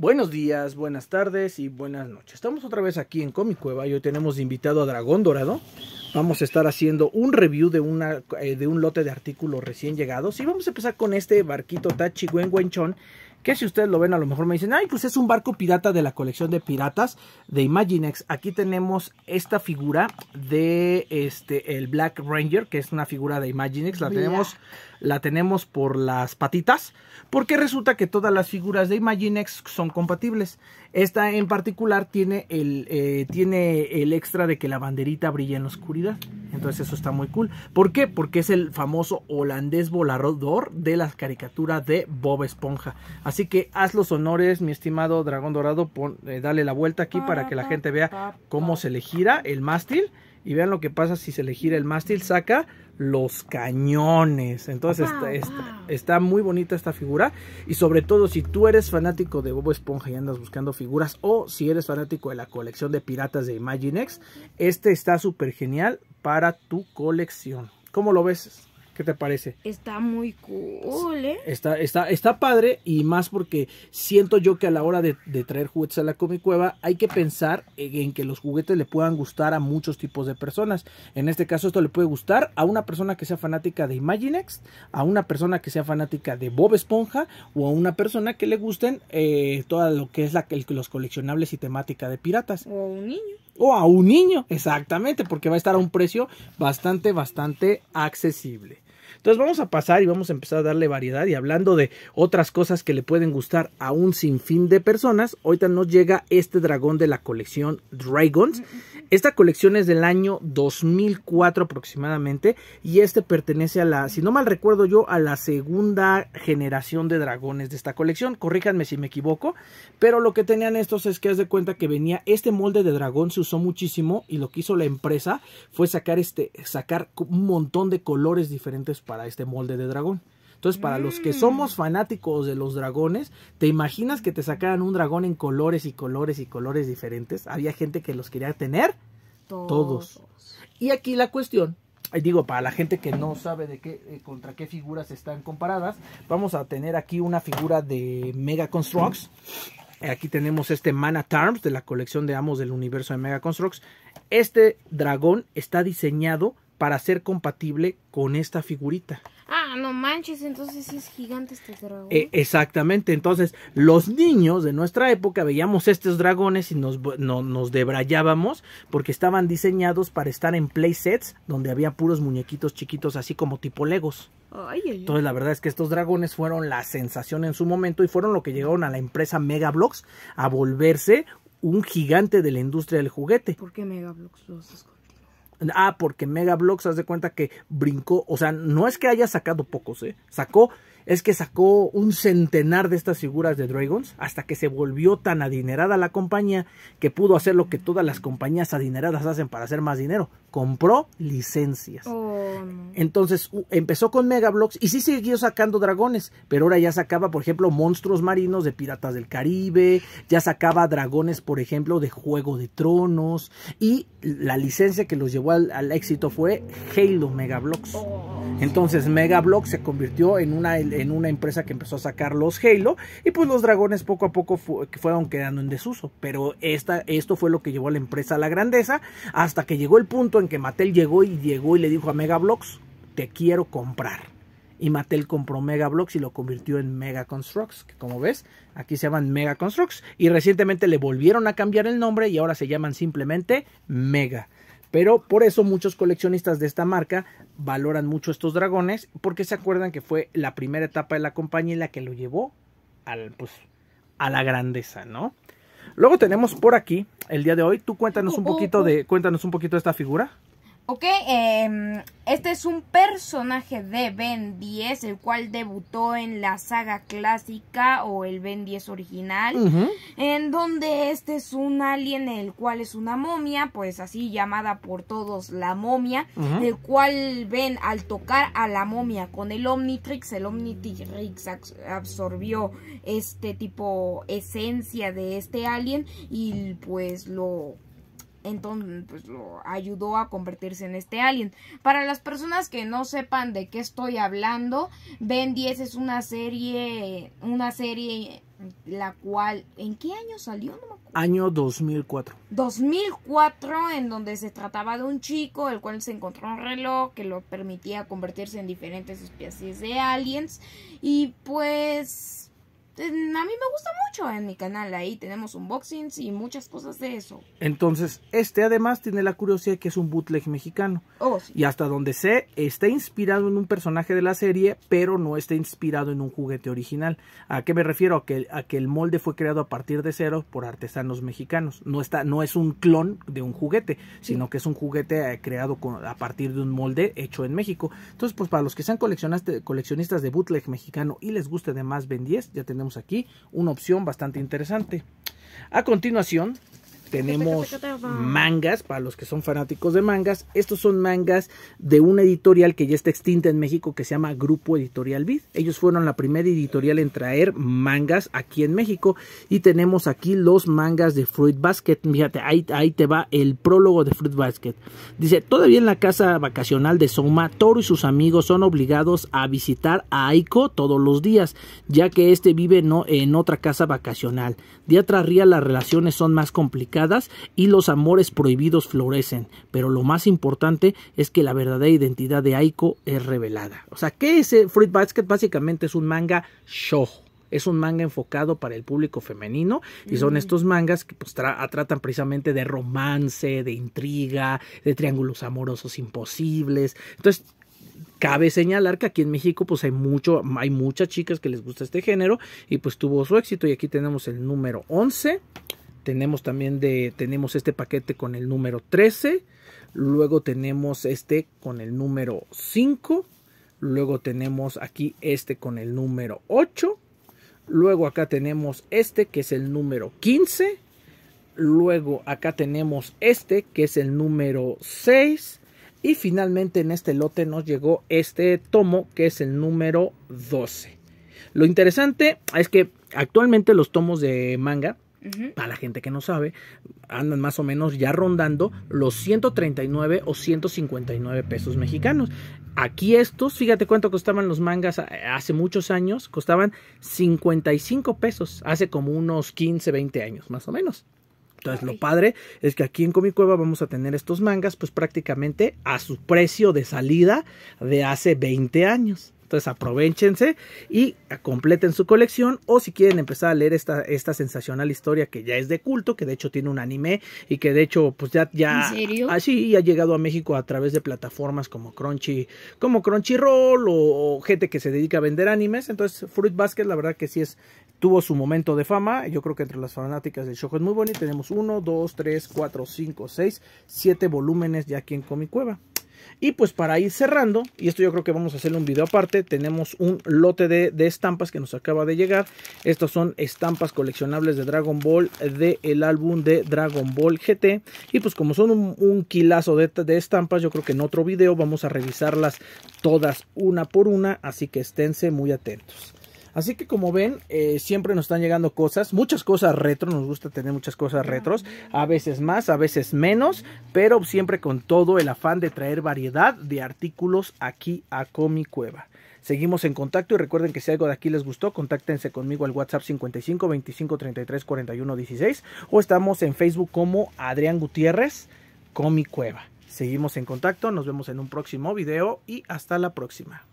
Buenos días, buenas tardes y buenas noches. Estamos otra vez aquí en Comic Cueva y hoy tenemos invitado a Dragón Dorado. Vamos a estar haciendo un review de, una, eh, de un lote de artículos recién llegados y vamos a empezar con este barquito Tachi que si ustedes lo ven a lo mejor me dicen, ay, pues es un barco pirata de la colección de piratas de Imaginex. Aquí tenemos esta figura de este, el Black Ranger, que es una figura de Imaginex. La tenemos la tenemos por las patitas, porque resulta que todas las figuras de Imaginex son compatibles. Esta en particular tiene el, eh, tiene el extra de que la banderita brilla en la oscuridad. Entonces eso está muy cool. ¿Por qué? Porque es el famoso holandés volador de las caricaturas de Bob Esponja. Así que haz los honores, mi estimado Dragón Dorado, eh, dale la vuelta aquí para que la gente vea cómo se le gira el mástil. Y vean lo que pasa si se le gira el mástil, saca los cañones. Entonces ah, está, muy bonita esta figura. Y sobre todo si tú eres fanático de Bobo Esponja y andas buscando figuras o si eres fanático de la colección de piratas de Imaginex, este está súper genial para tu colección. ¿Cómo lo ves? ¿Qué te parece? Está muy cool, ¿eh? Está, está, está padre y más porque siento yo que a la hora de, traer juguetes a la Comic Cueva hay que pensar en, que los juguetes le puedan gustar a muchos tipos de personas. En este caso esto le puede gustar a una persona que sea fanática de Imaginex, a una persona que sea fanática de Bob Esponja o a una persona que le gusten eh, todo lo que es la, los coleccionables y temática de piratas. O a un niño. O a un niño, exactamente, porque va a estar a un precio bastante, bastante accesible. Entonces vamos a pasar y vamos a empezar a darle variedad y hablando de otras cosas que le pueden gustar a un sinfín de personas, ahorita nos llega este dragón de la colección Dragons. Esta colección es del año 2004 aproximadamente y este pertenece a la, si no mal recuerdo yo, a la segunda generación de dragones de esta colección. Corríjanme si me equivoco, pero lo que tenían estos es que haz de cuenta que venía este molde de dragón se usó muchísimo y lo que hizo la empresa fue sacar este sacar un montón de colores diferentes para este molde de dragón. Entonces, para los que mm. somos fanáticos de los dragones, ¿te imaginas que te sacaran un dragón en colores y colores y colores diferentes? Había gente que los quería tener. Todos. Y aquí la cuestión digo, para la gente que no sabe de qué, eh, contra qué figuras están comparadas, vamos a tener aquí una figura de Mega Constructs. Aquí tenemos este Mana Tarms. de la colección de Amos del Universo de Mega Constructs. Este dragón está diseñado para ser compatible con esta figurita. Ah, no manches, entonces es gigante este dragón. Eh, exactamente, entonces los niños de nuestra época veíamos estos dragones y nos, nos debrayábamos porque estaban diseñados para estar en playsets donde había puros muñequitos chiquitos así como tipo Legos. Entonces la verdad es que estos dragones fueron la sensación en su momento y fueron lo que llegaron a la empresa Megablox a volverse un gigante de la industria del juguete. ¿Por qué Megablox los Ah, porque Mega Bloks, haz de cuenta que brincó. O sea, no es que haya sacado pocos, ¿eh? Sacó es que sacó un centenar de estas figuras de Dragons hasta que se volvió tan adinerada la compañía que pudo hacer lo que todas las compañías adineradas hacen para hacer más dinero, compró licencias. Oh, Entonces empezó con Megablocks y sí siguió sacando dragones, pero ahora ya sacaba, por ejemplo, monstruos marinos de Piratas del Caribe, ya sacaba dragones, por ejemplo, de Juego de Tronos y la licencia que los llevó al, éxito fue Halo Megablocks. Oh. Entonces Mega Bloks se convirtió en una, en una empresa que empezó a sacar los Halo y pues los dragones poco a poco fueron quedando en desuso. Pero esto fue lo que llevó a la empresa a la grandeza hasta que llegó el punto en que Mattel llegó y llegó y le dijo a Mega Blocks, te quiero comprar y Mattel compró Mega Bloks y lo convirtió en Mega Constructs, que como ves, aquí se llaman Mega Constructs y recientemente le volvieron a cambiar el nombre y ahora se llaman simplemente Mega. Pero por eso muchos coleccionistas de esta marca valoran mucho estos dragones porque se acuerdan que fue la primera etapa de la compañía y la que lo llevó al, pues, a la grandeza, ¿no? Luego tenemos por aquí el día de hoy. Tú cuéntanos un poquito de cuéntanos un poquito de esta figura. Ok, em, este es un personaje de Ben 10, el cual debutó en la saga clásica o el Ben 10 original, en donde este es un alien, el cual es una momia, pues así llamada por todos la momia, el cual Ben al tocar a la momia con el Omnitrix, el Omnitrix absorbió este tipo esencia de este alien y pues lo entonces pues lo ayudó a convertirse en este alien. Para las personas que no sepan de qué estoy hablando, Ben 10 es una serie, una serie la cual, ¿en qué año salió? No me acuerdo. Año 2004. 2004, en donde se trataba de un chico, el cual se encontró un reloj que lo permitía convertirse en diferentes especies de aliens. Y pues a mí me gusta mucho en mi canal, ahí tenemos unboxings y muchas cosas de eso. Entonces, este además tiene la curiosidad que es un bootleg mexicano. Oh, y hasta donde sé, está inspirado en un personaje de la serie, pero no está inspirado en un juguete original. ¿A qué me refiero? A que, a que el molde fue creado a partir de cero por artesanos mexicanos. No, está, no es un clon de un juguete, sino que es un juguete eh, creado con, a partir de un molde hecho en México. Entonces, pues para los que sean coleccionistas de bootleg mexicano y les guste de más Ben 10, ya tenemos tenemos aquí una opción bastante interesante. A continuación tenemos mangas, para los que son fanáticos de mangas. Estos son mangas de una editorial que ya está extinta en México que se llama Grupo Editorial Vid. Ellos fueron la primera editorial en traer mangas aquí en México. Y tenemos aquí los mangas de Fruit Basket. Fíjate, ahí, te va el prólogo de Fruit Basket. Dice, todavía en la casa vacacional de Soma, Toro y sus amigos son obligados a visitar a Aiko todos los días, ya que este vive en otra casa vacacional. De atrás Ría las relaciones son más complicadas y los amores prohibidos florecen, pero lo más importante es que la verdadera identidad de Aiko es revelada. O sea, que ese eh, Fruit Basket? Básicamente es un manga show, es un manga enfocado para el público femenino y son mm. estos mangas que pues tratan precisamente de romance, de intriga, de triángulos amorosos imposibles. Entonces, cabe señalar que aquí en México pues hay mucho hay muchas chicas que les gusta este género y pues tuvo su éxito y aquí tenemos el número 11 tenemos también de, tenemos este paquete con el número 13, luego tenemos este con el número 5, luego tenemos aquí este con el número 8, luego acá tenemos este que es el número 15, luego acá tenemos este que es el número 6 y finalmente en este lote nos llegó este tomo que es el número 12. Lo interesante es que actualmente los tomos de manga para la gente que no sabe, andan más o menos ya rondando los 139 o 159 pesos mexicanos. Aquí estos, fíjate cuánto costaban los mangas eh, hace muchos años, costaban 55 pesos, hace como unos 15, 20 años más o menos. Entonces lo padre es que aquí en Comicueva vamos a tener estos mangas pues prácticamente a su precio de salida de hace 20 años. Entonces aprovechense y completen su colección o si quieren empezar a leer esta, esta sensacional historia que ya es de culto, que de hecho tiene un anime y que de hecho pues ya... ya Así ah, ha llegado a México a través de plataformas como Crunchy, como Crunchyroll o, gente que se dedica a vender animes. Entonces Fruit Basket la verdad que sí es, tuvo su momento de fama. Yo creo que entre las fanáticas del show es muy bonito. Tenemos uno dos tres cuatro cinco seis siete volúmenes ya aquí en Cueva. Y pues para ir cerrando, y esto yo creo que vamos a hacerle un video aparte, tenemos un lote de, de estampas que nos acaba de llegar. Estas son estampas coleccionables de Dragon Ball del el álbum de Dragon Ball GT. Y pues como son un, un quilazo de, de estampas, yo creo que en otro video vamos a revisarlas todas una por una, así que esténse muy atentos. Así que como ven, eh, siempre nos están llegando cosas, muchas cosas retro, nos gusta tener muchas cosas retros, a veces más, a veces menos, pero siempre con todo el afán de traer variedad de artículos aquí a ComiCueva. Cueva. Seguimos en contacto y recuerden que si algo de aquí les gustó, contáctense conmigo al WhatsApp 55 25 33 41 16 o estamos en Facebook como Adrián Gutiérrez ComiCueva. Cueva. Seguimos en contacto, nos vemos en un próximo video y hasta la próxima.